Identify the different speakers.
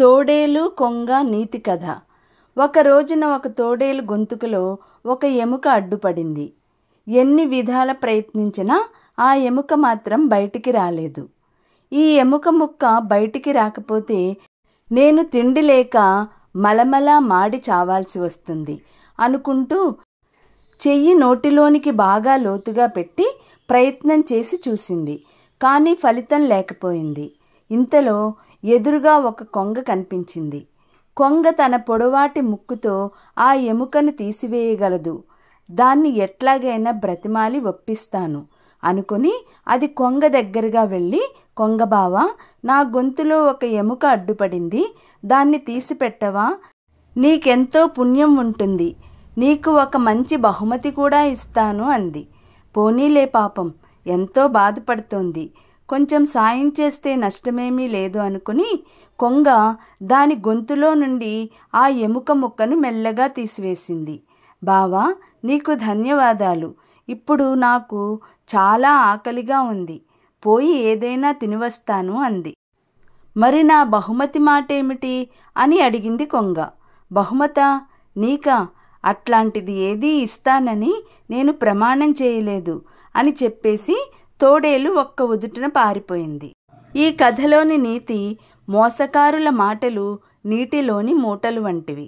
Speaker 1: తోడేలు కొంగ నీతి కథ ఒక రోజున ఒక తోడేలు గొంతుకులో ఒక ఎముక అడ్డుపడింది ఎన్ని విధాల ప్రయత్నించినా ఆ ఎముక మాత్రం బయటికి రాలేదు ఈ ఎముక ముక్క బయటికి రాకపోతే నేను తిండి లేక మలమల మాడి చావాల్సి వస్తుంది అనుకుంటూ చెయ్యి నోటిలోనికి బాగా లోతుగా పెట్టి ప్రయత్నం చేసి చూసింది కానీ ఫలితం లేకపోయింది ఇంతలో ఎదురుగా ఒక కొంగ కనిపించింది కొంగ తన పొడవాటి ముక్కుతో ఆ ఎముకను తీసివేయగలదు దాన్ని ఎట్లాగైనా బ్రతిమాలి ఒప్పిస్తాను అనుకుని అది కొంగ దగ్గరగా వెళ్ళి కొంగబావ నా గొంతులో ఒక ఎముక అడ్డుపడింది దాన్ని తీసిపెట్టవా నీకెంతో పుణ్యం ఉంటుంది నీకు ఒక మంచి బహుమతి కూడా ఇస్తాను అంది పోనీలే పాపం ఎంతో బాధపడుతోంది కొంచెం సాయం చేస్తే నష్టమేమీ లేదు అనుకుని కొంగ దాని గొంతులో నుండి ఆ ఎముక ముక్కను మెల్లగా తీసివేసింది బావా నీకు ధన్యవాదాలు ఇప్పుడు నాకు చాలా ఆకలిగా ఉంది పోయి ఏదైనా తినివస్తాను అంది మరి నా బహుమతి మాటేమిటి అని అడిగింది కొంగ బహుమత నీకా అట్లాంటిది ఏదీ ఇస్తానని నేను ప్రమాణం చేయలేదు అని చెప్పేసి తోడేలు ఒక్క ఉదుటిన పారిపోయింది ఈ కథలోని నీతి మోసకారుల మాటలు నీటిలోని మూటలు వంటివి